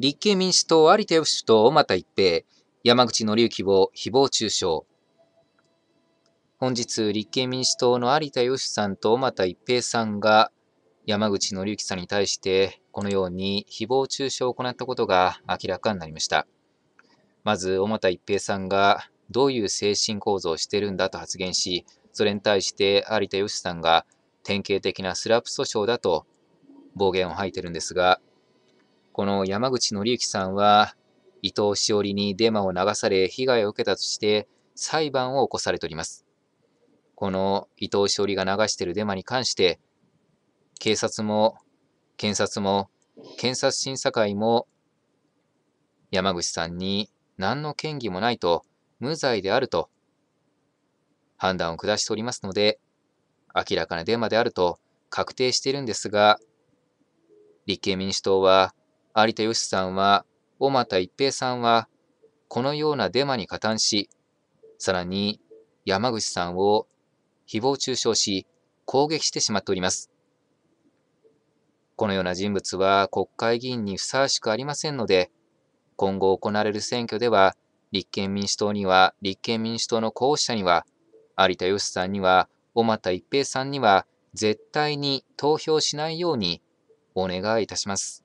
立憲民主党有田義主と小又一平、山口則之を誹謗中傷。本日、立憲民主党の有田義主さんと小又一平さんが、山口則之さんに対して、このように誹謗中傷を行ったことが明らかになりました。まず、小又一平さんが、どういう精神構造をしてるんだと発言し、それに対して有田義さんが典型的なスラップ訴訟だと暴言を吐いてるんですが、この山口紀之さんは、伊藤詩織にデマを流され被害を受けたとして裁判を起こされております。この伊藤詩織が流しているデマに関して、警察も検察も検察審査会も山口さんに何の嫌疑もないと無罪であると判断を下しておりますので明らかなデマであると確定しているんですが立憲民主党は有田義さんは、小又一平さんは、このようなデマに加担し、さらに山口さんを誹謗中傷し、攻撃してしまっております。このような人物は国会議員にふさわしくありませんので、今後行われる選挙では、立憲民主党には、立憲民主党の候補者には、有田義さんには、小又一平さんには、絶対に投票しないようにお願いいたします。